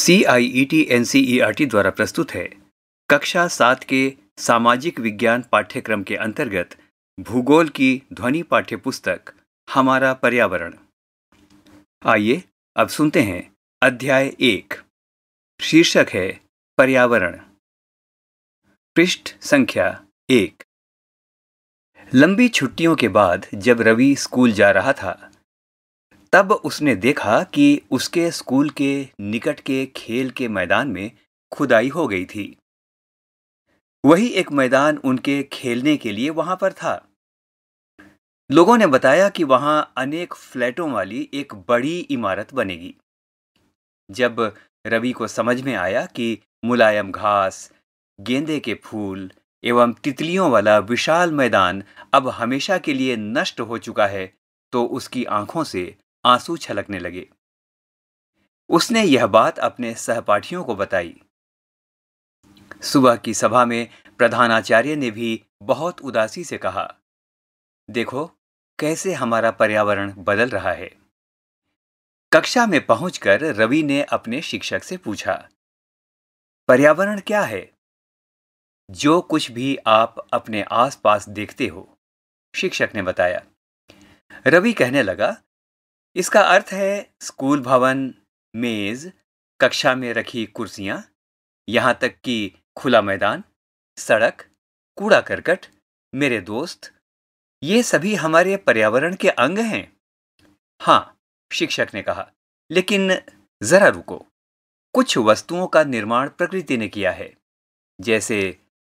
C I E T N C E R T द्वारा प्रस्तुत है कक्षा सात के सामाजिक विज्ञान पाठ्यक्रम के अंतर्गत भूगोल की ध्वनि पाठ्य पुस्तक हमारा पर्यावरण आइए अब सुनते हैं अध्याय एक शीर्षक है पर्यावरण पृष्ठ संख्या एक लंबी छुट्टियों के बाद जब रवि स्कूल जा रहा था तब उसने देखा कि उसके स्कूल के निकट के खेल के मैदान में खुदाई हो गई थी वही एक मैदान उनके खेलने के लिए वहां पर था लोगों ने बताया कि वहां अनेक फ्लैटों वाली एक बड़ी इमारत बनेगी जब रवि को समझ में आया कि मुलायम घास गेंदे के फूल एवं तितलियों वाला विशाल मैदान अब हमेशा के लिए नष्ट हो चुका है तो उसकी आंखों से आंसू छलकने लगे उसने यह बात अपने सहपाठियों को बताई सुबह की सभा में प्रधानाचार्य ने भी बहुत उदासी से कहा देखो कैसे हमारा पर्यावरण बदल रहा है कक्षा में पहुंचकर रवि ने अपने शिक्षक से पूछा पर्यावरण क्या है जो कुछ भी आप अपने आसपास देखते हो शिक्षक ने बताया रवि कहने लगा इसका अर्थ है स्कूल भवन मेज़ कक्षा में रखी कुर्सियाँ यहाँ तक कि खुला मैदान सड़क कूड़ा करकट मेरे दोस्त ये सभी हमारे पर्यावरण के अंग हैं हाँ शिक्षक ने कहा लेकिन ज़रा रुको कुछ वस्तुओं का निर्माण प्रकृति ने किया है जैसे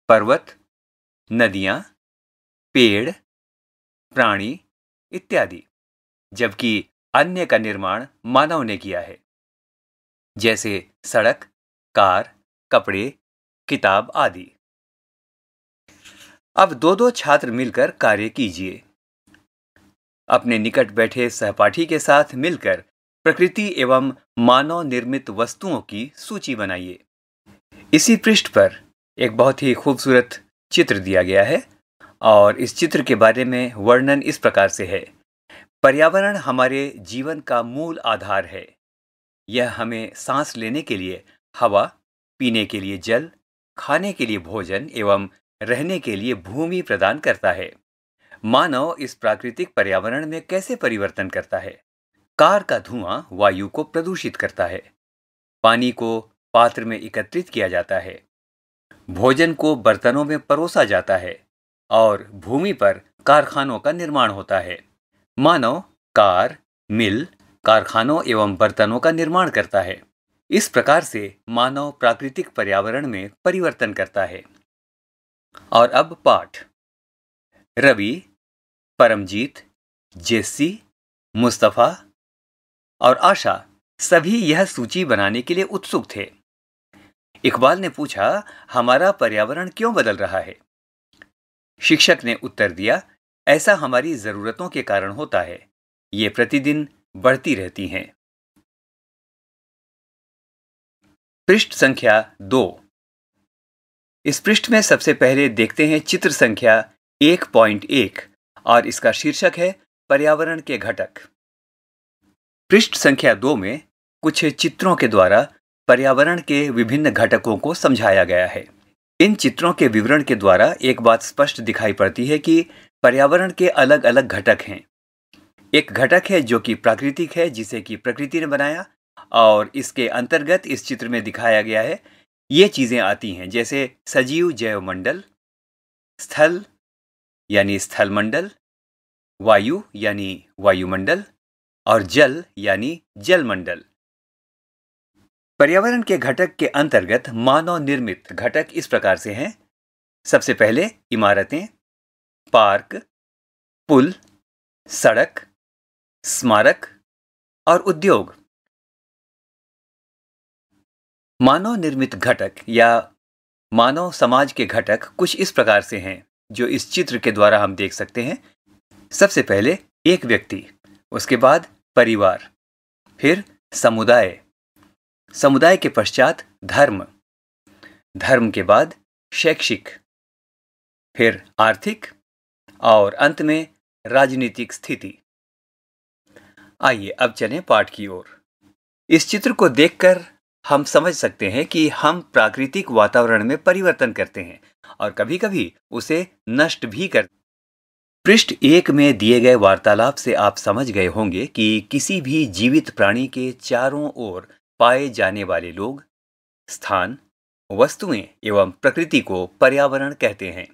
पर्वत नदियाँ पेड़ प्राणी इत्यादि जबकि अन्य का निर्माण मानव ने किया है जैसे सड़क कार कपड़े किताब आदि अब दो दो छात्र मिलकर कार्य कीजिए अपने निकट बैठे सहपाठी के साथ मिलकर प्रकृति एवं मानव निर्मित वस्तुओं की सूची बनाइए इसी पृष्ठ पर एक बहुत ही खूबसूरत चित्र दिया गया है और इस चित्र के बारे में वर्णन इस प्रकार से है पर्यावरण हमारे जीवन का मूल आधार है यह हमें सांस लेने के लिए हवा पीने के लिए जल खाने के लिए भोजन एवं रहने के लिए भूमि प्रदान करता है मानव इस प्राकृतिक पर्यावरण में कैसे परिवर्तन करता है कार का धुआं वायु को प्रदूषित करता है पानी को पात्र में एकत्रित किया जाता है भोजन को बर्तनों में परोसा जाता है और भूमि पर कारखानों का निर्माण होता है मानव कार मिल कारखानों एवं बर्तनों का निर्माण करता है इस प्रकार से मानव प्राकृतिक पर्यावरण में परिवर्तन करता है और अब पाठ रवि परमजीत जेसी मुस्तफ़ा और आशा सभी यह सूची बनाने के लिए उत्सुक थे इकबाल ने पूछा हमारा पर्यावरण क्यों बदल रहा है शिक्षक ने उत्तर दिया ऐसा हमारी ज़रूरतों के कारण होता है ये प्रतिदिन बढ़ती रहती हैं पृष्ठ संख्या दो इस पृष्ठ में सबसे पहले देखते हैं चित्र संख्या 1.1 और इसका शीर्षक है पर्यावरण के घटक पृष्ठ संख्या दो में कुछ चित्रों के द्वारा पर्यावरण के विभिन्न घटकों को समझाया गया है इन चित्रों के विवरण के द्वारा एक बात स्पष्ट दिखाई पड़ती है कि पर्यावरण के अलग अलग घटक हैं एक घटक है जो कि प्राकृतिक है जिसे कि प्रकृति ने बनाया और इसके अंतर्गत इस चित्र में दिखाया गया है ये चीज़ें आती हैं जैसे सजीव जैवमंडल स्थल यानी स्थलमंडल वायु यानी वायुमंडल और जल यानी जलमंडल पर्यावरण के घटक के अंतर्गत मानव निर्मित घटक इस प्रकार से हैं सबसे पहले इमारतें पार्क पुल सड़क स्मारक और उद्योग मानव निर्मित घटक या मानव समाज के घटक कुछ इस प्रकार से हैं जो इस चित्र के द्वारा हम देख सकते हैं सबसे पहले एक व्यक्ति उसके बाद परिवार फिर समुदाय समुदाय के पश्चात धर्म धर्म के बाद शैक्षिक फिर आर्थिक और अंत में राजनीतिक स्थिति आइए अब चलें पाठ की ओर इस चित्र को देखकर हम समझ सकते हैं कि हम प्राकृतिक वातावरण में परिवर्तन करते हैं और कभी कभी उसे नष्ट भी कर पृष्ठ एक में दिए गए वार्तालाप से आप समझ गए होंगे कि किसी भी जीवित प्राणी के चारों ओर पाए जाने वाले लोग स्थान वस्तुएं एवं प्रकृति को पर्यावरण कहते हैं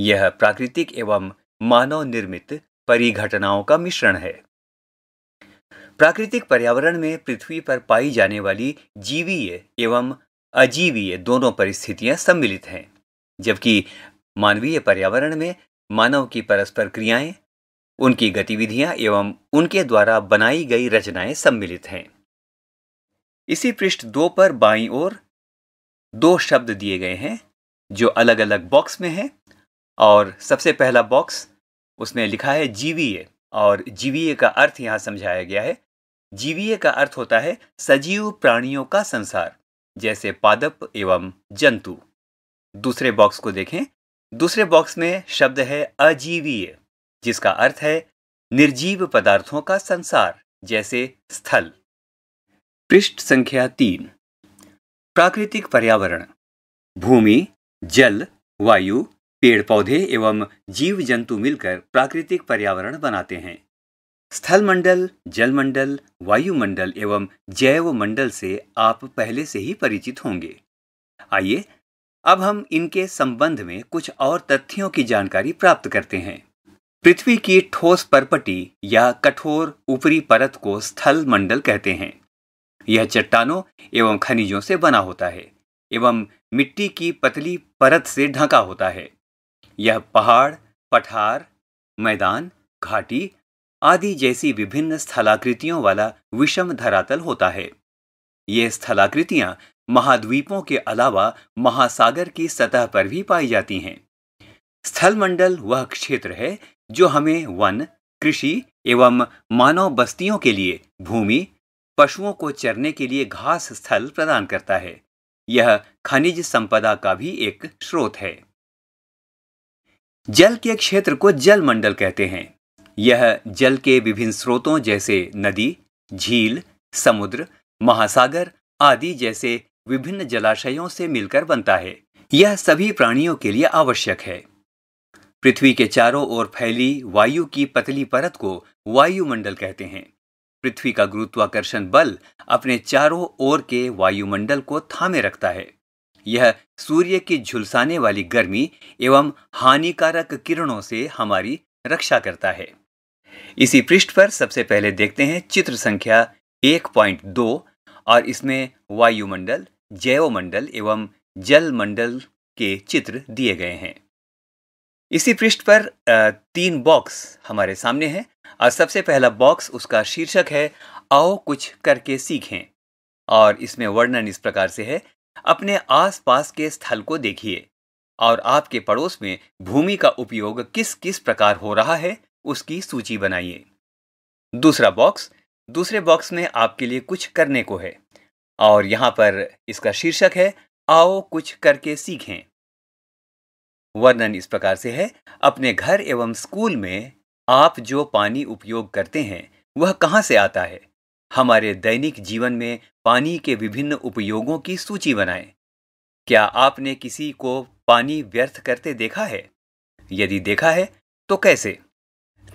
यह प्राकृतिक एवं मानव निर्मित परिघटनाओं का मिश्रण है प्राकृतिक पर्यावरण में पृथ्वी पर पाई जाने वाली जीवीय एवं अजीवीय दोनों परिस्थितियां सम्मिलित हैं जबकि मानवीय पर्यावरण में मानव की परस्पर क्रियाएं उनकी गतिविधियां एवं उनके द्वारा बनाई गई रचनाएं सम्मिलित हैं इसी पृष्ठ दो पर बाई और दो शब्द दिए गए हैं जो अलग अलग बॉक्स में हैं और सबसे पहला बॉक्स उसमें लिखा है जीवीए और जीवीए का अर्थ यहाँ समझाया गया है जीवीए का अर्थ होता है सजीव प्राणियों का संसार जैसे पादप एवं जंतु दूसरे बॉक्स को देखें दूसरे बॉक्स में शब्द है अजीवीय जिसका अर्थ है निर्जीव पदार्थों का संसार जैसे स्थल पृष्ठ संख्या तीन प्राकृतिक पर्यावरण भूमि जल वायु पेड़ पौधे एवं जीव जंतु मिलकर प्राकृतिक पर्यावरण बनाते हैं स्थलमंडल जलमंडल वायुमंडल एवं जैव मंडल से आप पहले से ही परिचित होंगे आइए अब हम इनके संबंध में कुछ और तथ्यों की जानकारी प्राप्त करते हैं पृथ्वी की ठोस परपटी या कठोर ऊपरी परत को स्थल मंडल कहते हैं यह चट्टानों एवं खनिजों से बना होता है एवं मिट्टी की पतली परत से ढका होता है यह पहाड़ पठार मैदान घाटी आदि जैसी विभिन्न स्थलाकृतियों वाला विषम धरातल होता है ये स्थलाकृतियां महाद्वीपों के अलावा महासागर की सतह पर भी पाई जाती हैं स्थलमंडल वह क्षेत्र है जो हमें वन कृषि एवं मानव बस्तियों के लिए भूमि पशुओं को चरने के लिए घास स्थल प्रदान करता है यह खनिज संपदा का भी एक स्रोत है जल के क्षेत्र को जल मंडल कहते हैं यह जल के विभिन्न स्रोतों जैसे नदी झील समुद्र महासागर आदि जैसे विभिन्न जलाशयों से मिलकर बनता है यह सभी प्राणियों के लिए आवश्यक है पृथ्वी के चारों ओर फैली वायु की पतली परत को वायुमंडल कहते हैं पृथ्वी का गुरुत्वाकर्षण बल अपने चारों ओर के वायुमंडल को थामे रखता है यह सूर्य की झुलसाने वाली गर्मी एवं हानिकारक किरणों से हमारी रक्षा करता है इसी पृष्ठ पर सबसे पहले देखते हैं चित्र संख्या 1.2 और इसमें वायुमंडल जैवमंडल एवं जलमंडल के चित्र दिए गए हैं इसी पृष्ठ पर तीन बॉक्स हमारे सामने हैं और सबसे पहला बॉक्स उसका शीर्षक है आओ कुछ करके सीखें और इसमें वर्णन इस प्रकार से है अपने आसपास के स्थल को देखिए और आपके पड़ोस में भूमि का उपयोग किस किस प्रकार हो रहा है उसकी सूची बनाइए दूसरा बॉक्स दूसरे बॉक्स में आपके लिए कुछ करने को है और यहां पर इसका शीर्षक है आओ कुछ करके सीखें वर्णन इस प्रकार से है अपने घर एवं स्कूल में आप जो पानी उपयोग करते हैं वह कहाँ से आता है हमारे दैनिक जीवन में पानी के विभिन्न उपयोगों की सूची बनाएं। क्या आपने किसी को पानी व्यर्थ करते देखा है यदि देखा है तो कैसे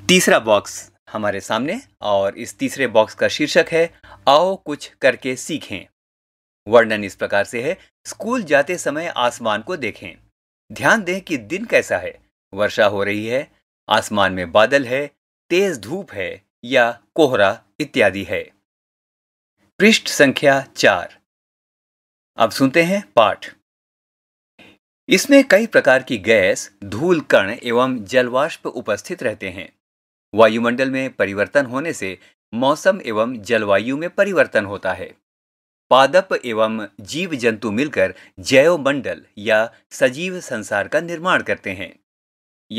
तीसरा बॉक्स हमारे सामने और इस तीसरे बॉक्स का शीर्षक है आओ कुछ करके सीखें वर्णन इस प्रकार से है स्कूल जाते समय आसमान को देखें ध्यान दें कि दिन कैसा है वर्षा हो रही है आसमान में बादल है तेज धूप है या कोहरा इत्यादि है पृष्ठ संख्या चार अब सुनते हैं पाठ इसमें कई प्रकार की गैस धूल कण एवं जलवाष्प उपस्थित रहते हैं वायुमंडल में परिवर्तन होने से मौसम एवं जलवायु में परिवर्तन होता है पादप एवं जीव जंतु मिलकर जैव मंडल या सजीव संसार का निर्माण करते हैं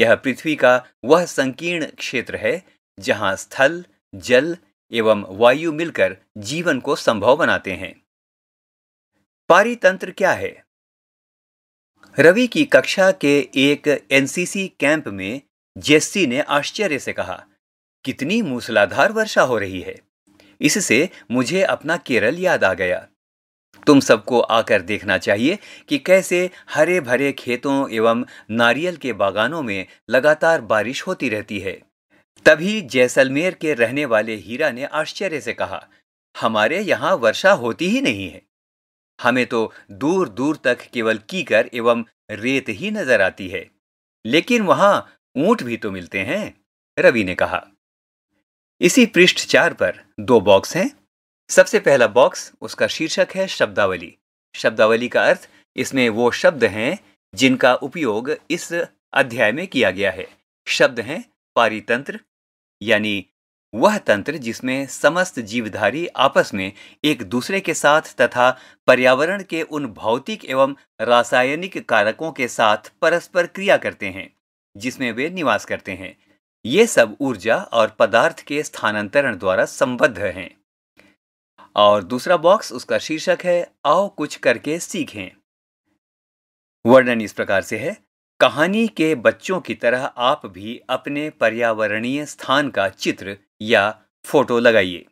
यह पृथ्वी का वह संकीर्ण क्षेत्र है जहां स्थल जल एवं वायु मिलकर जीवन को संभव बनाते हैं पारितंत्र क्या है रवि की कक्षा के एक एनसीसी कैंप में जेस्सी ने आश्चर्य से कहा कितनी मूसलाधार वर्षा हो रही है इससे मुझे अपना केरल याद आ गया तुम सबको आकर देखना चाहिए कि कैसे हरे भरे खेतों एवं नारियल के बागानों में लगातार बारिश होती रहती है तभी जैसलमेर के रहने वाले हीरा ने आश्चर्य से कहा हमारे यहां वर्षा होती ही नहीं है हमें तो दूर दूर तक केवल कीकर एवं रेत ही नजर आती है लेकिन वहां ऊंट भी तो मिलते हैं रवि ने कहा इसी पृष्ठ चार पर दो बॉक्स हैं सबसे पहला बॉक्स उसका शीर्षक है शब्दावली शब्दावली का अर्थ इसमें वो शब्द हैं जिनका उपयोग इस अध्याय में किया गया है शब्द हैं पारितंत्र यानी वह तंत्र जिसमें समस्त जीवधारी आपस में एक दूसरे के साथ तथा पर्यावरण के उन भौतिक एवं रासायनिक कारकों के साथ परस्पर क्रिया करते हैं जिसमें वे निवास करते हैं ये सब ऊर्जा और पदार्थ के स्थानांतरण द्वारा संबद्ध हैं और दूसरा बॉक्स उसका शीर्षक है आओ कुछ करके सीखें वर्णन इस प्रकार से है कहानी के बच्चों की तरह आप भी अपने पर्यावरणीय स्थान का चित्र या फोटो लगाइए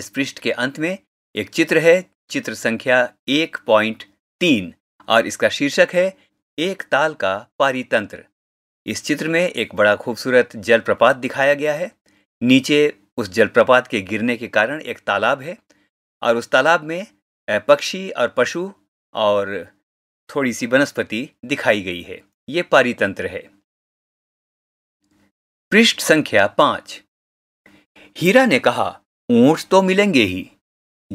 इस पृष्ठ के अंत में एक चित्र है चित्र संख्या एक पॉइंट तीन और इसका शीर्षक है एक ताल का पारितंत्र इस चित्र में एक बड़ा खूबसूरत जलप्रपात दिखाया गया है नीचे उस जलप्रपात के गिरने के कारण एक तालाब है और उस तालाब में पक्षी और पशु और थोड़ी सी वनस्पति दिखाई गई है ये पारितंत्र है पृष्ठ संख्या पांच हीरा ने कहा ऊंट तो मिलेंगे ही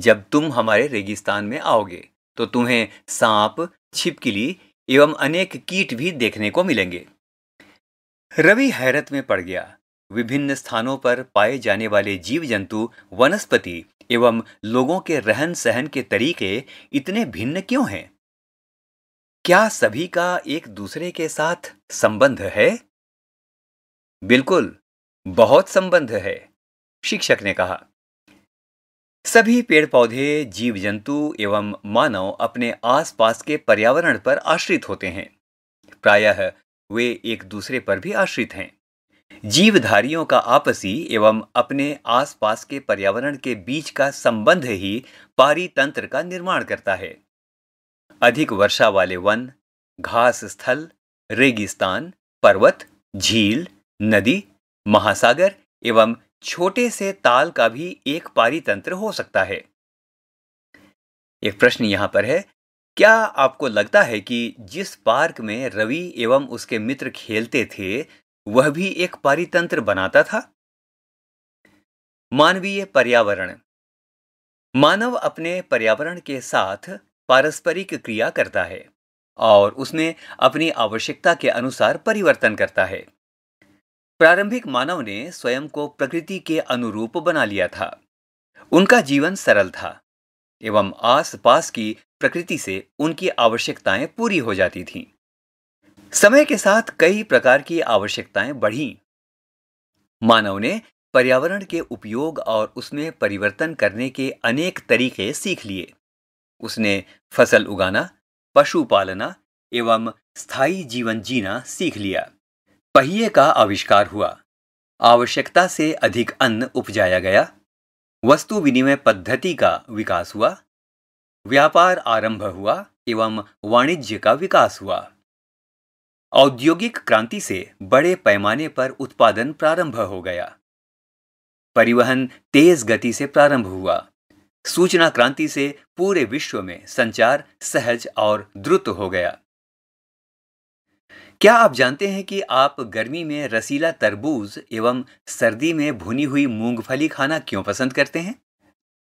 जब तुम हमारे रेगिस्तान में आओगे तो तुम्हें सांप छिपकली एवं अनेक कीट भी देखने को मिलेंगे रवि हैरत में पड़ गया विभिन्न स्थानों पर पाए जाने वाले जीव जंतु वनस्पति एवं लोगों के रहन सहन के तरीके इतने भिन्न क्यों हैं क्या सभी का एक दूसरे के साथ संबंध है बिल्कुल बहुत संबंध है शिक्षक ने कहा सभी पेड़ पौधे जीव जंतु एवं मानव अपने आसपास के पर्यावरण पर आश्रित होते हैं प्रायः वे एक दूसरे पर भी आश्रित हैं जीवधारियों का आपसी एवं अपने आसपास के पर्यावरण के बीच का संबंध ही पारी तंत्र का निर्माण करता है अधिक वर्षा वाले वन घास स्थल रेगिस्तान पर्वत झील नदी महासागर एवं छोटे से ताल का भी एक पारितंत्र हो सकता है एक प्रश्न यहां पर है क्या आपको लगता है कि जिस पार्क में रवि एवं उसके मित्र खेलते थे वह भी एक पारितंत्र बनाता था मानवीय पर्यावरण मानव अपने पर्यावरण के साथ पारस्परिक क्रिया करता है और उसमें अपनी आवश्यकता के अनुसार परिवर्तन करता है प्रारंभिक मानव ने स्वयं को प्रकृति के अनुरूप बना लिया था उनका जीवन सरल था एवं आस पास की प्रकृति से उनकी आवश्यकताएं पूरी हो जाती थीं। समय के साथ कई प्रकार की आवश्यकताएं बढ़ी मानव ने पर्यावरण के उपयोग और उसमें परिवर्तन करने के अनेक तरीके सीख लिए उसने फसल उगाना पशु पालना एवं स्थायी जीवन जीना सीख लिया पहिए का आविष्कार हुआ आवश्यकता से अधिक अन्न उपजाया गया वस्तु विनिमय पद्धति का विकास हुआ व्यापार आरंभ हुआ एवं वाणिज्य का विकास हुआ औद्योगिक क्रांति से बड़े पैमाने पर उत्पादन प्रारंभ हो गया परिवहन तेज गति से प्रारंभ हुआ सूचना क्रांति से पूरे विश्व में संचार सहज और द्रुत हो गया क्या आप जानते हैं कि आप गर्मी में रसीला तरबूज एवं सर्दी में भुनी हुई मूंगफली खाना क्यों पसंद करते हैं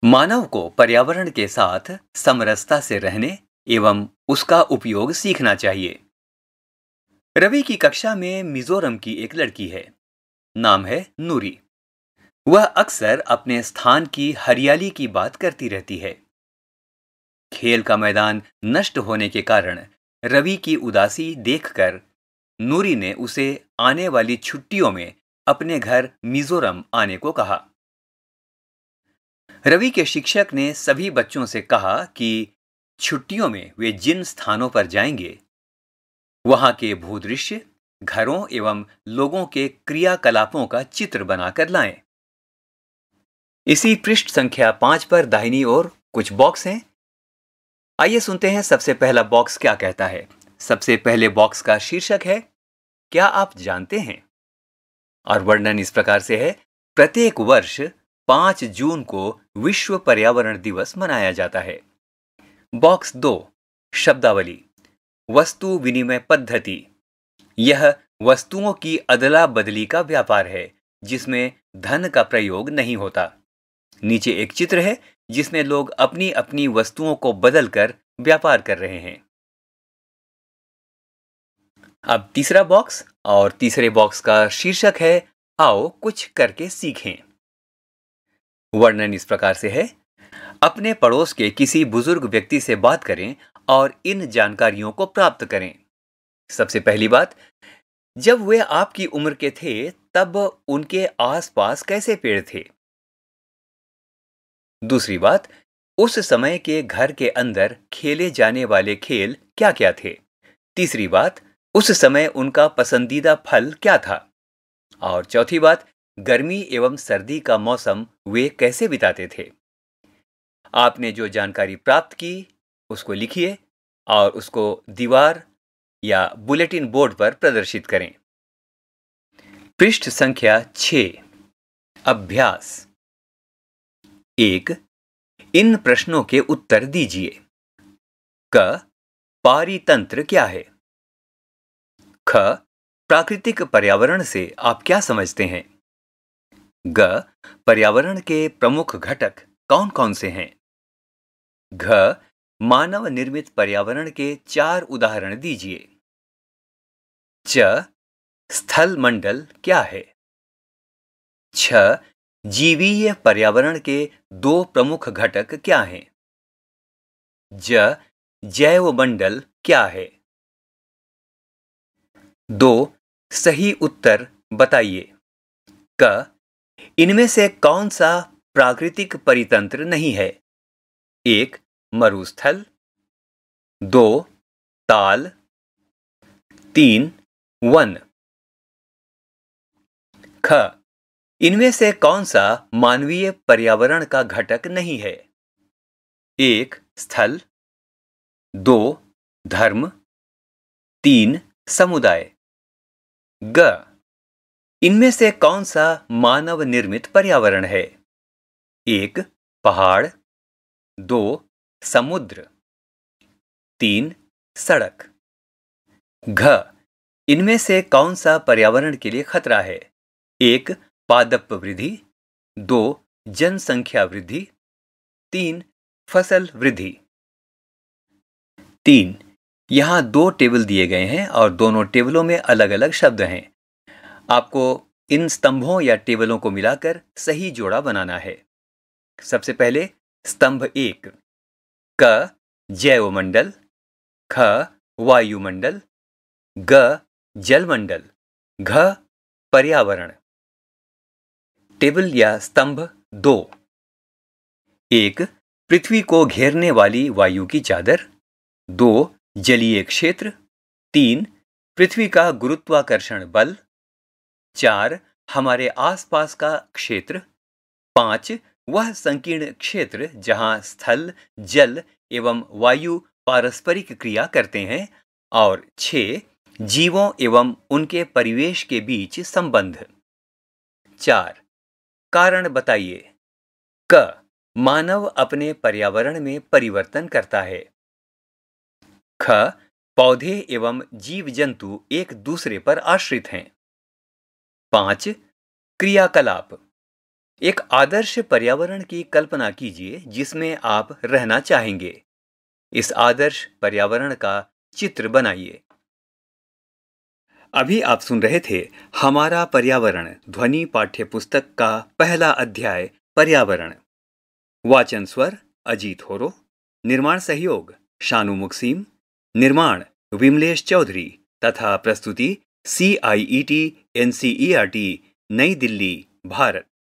मानव को पर्यावरण के साथ समरसता से रहने एवं उसका उपयोग सीखना चाहिए रवि की कक्षा में मिजोरम की एक लड़की है नाम है नूरी वह अक्सर अपने स्थान की हरियाली की बात करती रहती है खेल का मैदान नष्ट होने के कारण रवि की उदासी देखकर नूरी ने उसे आने वाली छुट्टियों में अपने घर मिजोरम आने को कहा रवि के शिक्षक ने सभी बच्चों से कहा कि छुट्टियों में वे जिन स्थानों पर जाएंगे वहां के भूदृश्य घरों एवं लोगों के क्रियाकलापों का चित्र बनाकर लाएं इसी पृष्ठ संख्या पांच पर दाहिनी ओर कुछ बॉक्स हैं आइए सुनते हैं सबसे पहला बॉक्स क्या कहता है सबसे पहले बॉक्स का शीर्षक है क्या आप जानते हैं और वर्णन इस प्रकार से है प्रत्येक वर्ष पांच जून को विश्व पर्यावरण दिवस मनाया जाता है बॉक्स दो शब्दावली वस्तु विनिमय पद्धति यह वस्तुओं की अदला बदली का व्यापार है जिसमें धन का प्रयोग नहीं होता नीचे एक चित्र है जिसमें लोग अपनी अपनी वस्तुओं को बदलकर व्यापार कर रहे हैं अब तीसरा बॉक्स और तीसरे बॉक्स का शीर्षक है आओ कुछ करके सीखें वर्णन इस प्रकार से है अपने पड़ोस के किसी बुजुर्ग व्यक्ति से बात करें और इन जानकारियों को प्राप्त करें सबसे पहली बात जब वे आपकी उम्र के थे तब उनके आसपास कैसे पेड़ थे दूसरी बात उस समय के घर के अंदर खेले जाने वाले खेल क्या क्या थे तीसरी बात उस समय उनका पसंदीदा फल क्या था और चौथी बात गर्मी एवं सर्दी का मौसम वे कैसे बिताते थे आपने जो जानकारी प्राप्त की उसको लिखिए और उसको दीवार या बुलेटिन बोर्ड पर प्रदर्शित करें पृष्ठ संख्या छ अभ्यास एक इन प्रश्नों के उत्तर दीजिए क पारितंत्र क्या है ख प्राकृतिक पर्यावरण से आप क्या समझते हैं ग पर्यावरण के प्रमुख घटक कौन कौन से हैं घ मानव निर्मित पर्यावरण के चार उदाहरण दीजिए च स्थल मंडल क्या है छ जीवीय पर्यावरण के दो प्रमुख घटक क्या हैं ज जैव मंडल क्या है दो सही उत्तर बताइए क इनमें से कौन सा प्राकृतिक परितंत्र नहीं है एक मरुस्थल दो ताल तीन वन ख इनमें से कौन सा मानवीय पर्यावरण का घटक नहीं है एक स्थल दो धर्म तीन समुदाय ग इनमें से कौन सा मानव निर्मित पर्यावरण है एक पहाड़ दो समुद्र तीन सड़क घ इनमें से कौन सा पर्यावरण के लिए खतरा है एक पादप वृद्धि दो जनसंख्या वृद्धि तीन फसल वृद्धि तीन यहाँ दो टेबल दिए गए हैं और दोनों टेबलों में अलग अलग शब्द हैं आपको इन स्तंभों या टेबलों को मिलाकर सही जोड़ा बनाना है सबसे पहले स्तंभ एक क जैवमंडल ख वायुमंडल ग जलमंडल घ पर्यावरण टेबल या स्तंभ दो एक पृथ्वी को घेरने वाली वायु की चादर दो जलीय क्षेत्र तीन पृथ्वी का गुरुत्वाकर्षण बल चार हमारे आसपास का क्षेत्र पांच वह संकीर्ण क्षेत्र जहां स्थल जल एवं वायु पारस्परिक क्रिया करते हैं और छ जीवों एवं उनके परिवेश के बीच संबंध चार कारण बताइए क मानव अपने पर्यावरण में परिवर्तन करता है ख पौधे एवं जीव जंतु एक दूसरे पर आश्रित हैं पांच क्रियाकलाप एक आदर्श पर्यावरण की कल्पना कीजिए जिसमें आप रहना चाहेंगे इस आदर्श पर्यावरण का चित्र बनाइए अभी आप सुन रहे थे हमारा पर्यावरण ध्वनि पाठ्य पुस्तक का पहला अध्याय पर्यावरण वाचन स्वर अजीत होरो निर्माण सहयोग शानु मुक्सीम निर्माण विमलेश चौधरी तथा प्रस्तुति C I E T N C E R T New Delhi Bharat